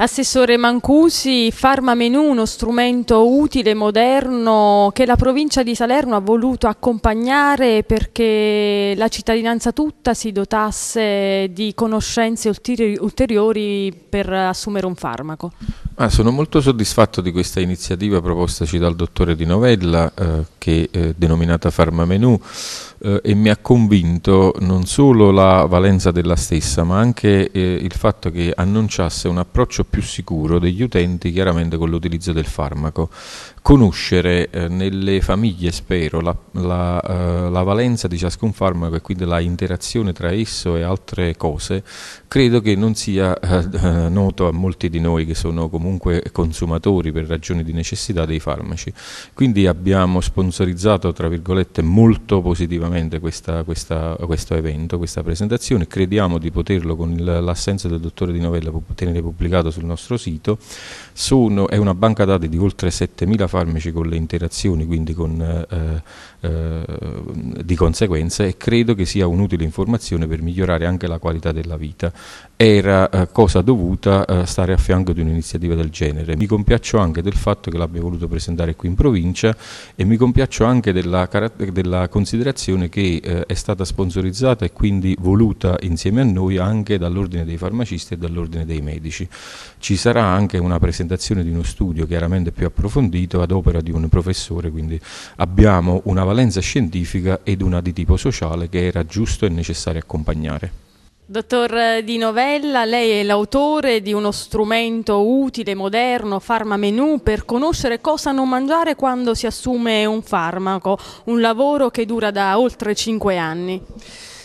Assessore Mancusi, Farmamenù, uno strumento utile, moderno, che la provincia di Salerno ha voluto accompagnare perché la cittadinanza tutta si dotasse di conoscenze ulteriori per assumere un farmaco. Ah, sono molto soddisfatto di questa iniziativa propostaci dal dottore Di Novella, eh, che è denominata Farmamenù, eh, e mi ha convinto non solo la valenza della stessa, ma anche eh, il fatto che annunciasse un approccio più sicuro degli utenti chiaramente con l'utilizzo del farmaco conoscere eh, nelle famiglie, spero, la, la, eh, la, valenza di ciascun farmaco e quindi la interazione tra esso e altre cose, credo che non sia eh, eh, noto a molti di noi che sono comunque consumatori per ragioni di necessità dei farmaci. Quindi abbiamo sponsorizzato, tra virgolette, molto positivamente questa, questa, questo evento, questa presentazione, crediamo di poterlo con l'assenza del dottore Di Novella tenere pubblicato sul nostro sito, sono, è una banca dati di oltre 7.000 farmaci farmaci con le interazioni, quindi con, eh, eh, eh, di conseguenza, e credo che sia un'utile informazione per migliorare anche la qualità della vita. Era cosa dovuta stare a fianco di un'iniziativa del genere. Mi compiaccio anche del fatto che l'abbia voluto presentare qui in provincia e mi compiaccio anche della, della considerazione che eh, è stata sponsorizzata e quindi voluta insieme a noi anche dall'ordine dei farmacisti e dall'ordine dei medici. Ci sarà anche una presentazione di uno studio chiaramente più approfondito ad opera di un professore, quindi abbiamo una valenza scientifica ed una di tipo sociale che era giusto e necessario accompagnare. Dottor Di Novella, lei è l'autore di uno strumento utile, moderno, farmamenù, per conoscere cosa non mangiare quando si assume un farmaco, un lavoro che dura da oltre 5 anni.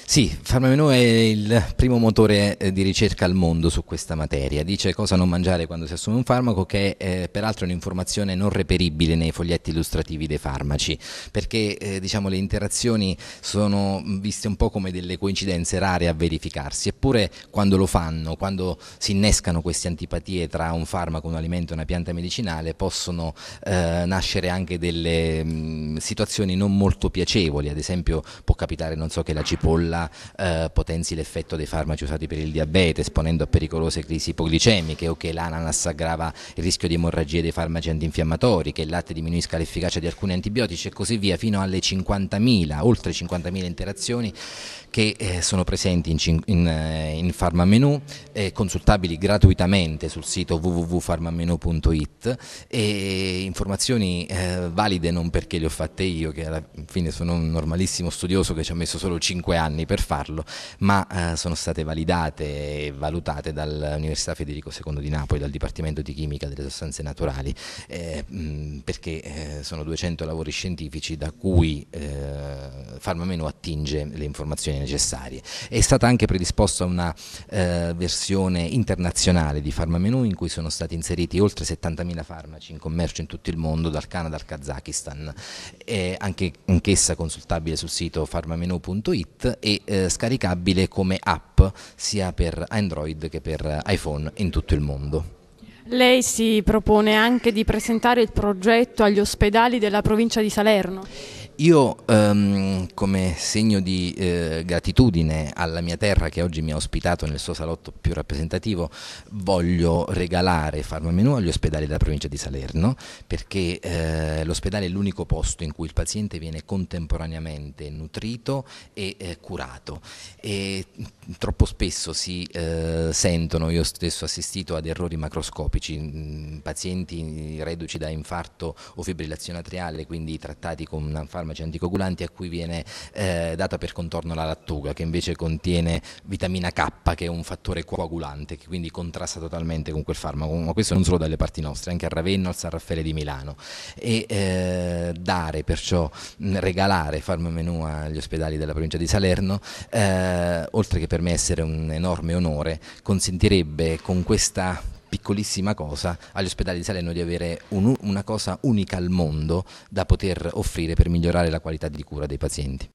Sì, Farmamenu è il primo motore eh, di ricerca al mondo su questa materia. Dice cosa non mangiare quando si assume un farmaco, che è eh, peraltro un'informazione non reperibile nei foglietti illustrativi dei farmaci, perché eh, diciamo, le interazioni sono viste un po' come delle coincidenze rare a verificarsi, eppure quando lo fanno, quando si innescano queste antipatie tra un farmaco, un alimento e una pianta medicinale, possono eh, nascere anche delle mh, mm, situazioni non molto piacevoli, ad esempio può capitare non so, che la cipolla eh, potenzi l'effetto dei farmaci usati per il diabete, esponendo a pericolose crisi ipoglicemiche o che l'ananas aggrava il rischio di emorragie dei farmaci antinfiammatori, che il latte diminuisca l'efficacia di alcuni antibiotici e così via, fino alle 50.000, oltre 50.000 interazioni che eh, sono presenti in, in, eh, in farmamenu, eh, consultabili gratuitamente sul sito www.farmamenu.it e informazioni eh, valide non perché le ho fatte fatte io, che alla fine sono un normalissimo studioso che ci ha messo solo 5 anni per farlo, ma eh, sono state validate e valutate dall'Università Federico II di Napoli, dal Dipartimento di Chimica delle Sostanze Naturali, eh, perché eh, sono 200 lavori scientifici da cui Pharma eh, Menu attinge le informazioni necessarie. È stata anche predisposta una eh, versione internazionale di Pharma Menu in cui sono stati inseriti oltre 70.000 farmaci in commercio in tutto il mondo, dal Canada al Kazakistan eh, anche, anch'essa consultabile sul sito farmamenu.it e eh, scaricabile come app sia per Android che per iPhone in tutto il mondo. Lei si propone anche di presentare il progetto agli ospedali della provincia di Salerno. Io um, come segno di eh, gratitudine alla mia terra che oggi mi ha ospitato nel suo salotto più rappresentativo voglio regalare Farmamenù agli ospedali della provincia di Salerno perché eh, l'ospedale è l'unico posto in cui il paziente viene contemporaneamente nutrito e eh, curato e troppo spesso si eh, sentono, io stesso ho assistito ad errori macroscopici, mh, pazienti reduci da infarto o fibrillazione atriale quindi trattati con una farmacia farmaci anticoagulanti a cui viene eh, data per contorno la lattuga, che invece contiene vitamina K, che è un fattore coagulante, che quindi contrasta totalmente con quel farmaco, ma questo non solo dalle parti nostre, anche a Ravenna, al San Raffaele di Milano. E eh, dare, perciò regalare farmamenu agli ospedali della provincia di Salerno, eh, oltre che per me essere un enorme onore, consentirebbe con questa piccolissima cosa agli ospedali di Salerno di avere un, una cosa unica al mondo da poter offrire per migliorare la qualità di cura dei pazienti.